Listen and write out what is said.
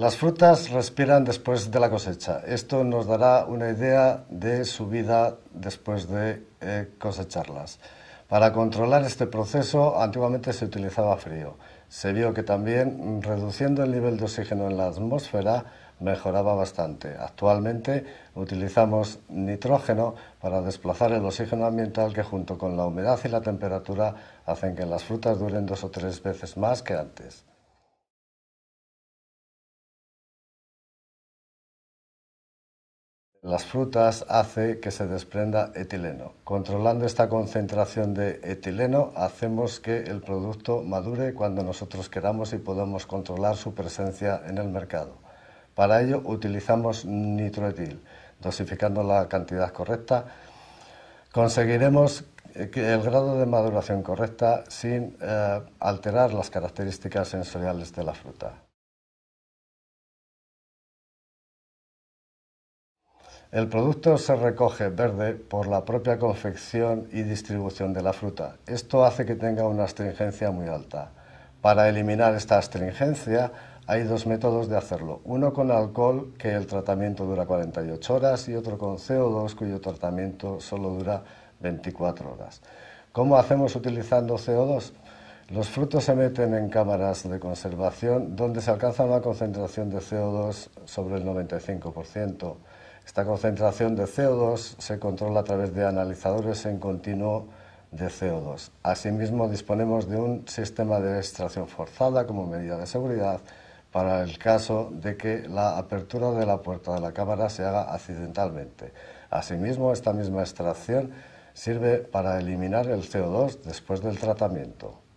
Las frutas respiran después de la cosecha. Esto nos dará una idea de su vida después de eh, cosecharlas. Para controlar este proceso antiguamente se utilizaba frío. Se vio que también mm, reduciendo el nivel de oxígeno en la atmósfera mejoraba bastante. Actualmente utilizamos nitrógeno para desplazar el oxígeno ambiental que junto con la humedad y la temperatura hacen que las frutas duren dos o tres veces más que antes. las frutas hace que se desprenda etileno. Controlando esta concentración de etileno hacemos que el producto madure cuando nosotros queramos y podamos controlar su presencia en el mercado. Para ello utilizamos nitroetil, dosificando la cantidad correcta. Conseguiremos eh, el grado de maduración correcta sin eh, alterar las características sensoriales de la fruta. El producto se recoge verde por la propia confección y distribución de la fruta. Esto hace que tenga una astringencia muy alta. Para eliminar esta astringencia hay dos métodos de hacerlo. Uno con alcohol, que el tratamiento dura 48 horas, y otro con CO2, cuyo tratamiento solo dura 24 horas. ¿Cómo hacemos utilizando CO2? Los frutos se meten en cámaras de conservación donde se alcanza una concentración de CO2 sobre el 95%. Esta concentración de CO2 se controla a través de analizadores en continuo de CO2. Asimismo, disponemos de un sistema de extracción forzada como medida de seguridad para el caso de que la apertura de la puerta de la cámara se haga accidentalmente. Asimismo, esta misma extracción sirve para eliminar el CO2 después del tratamiento.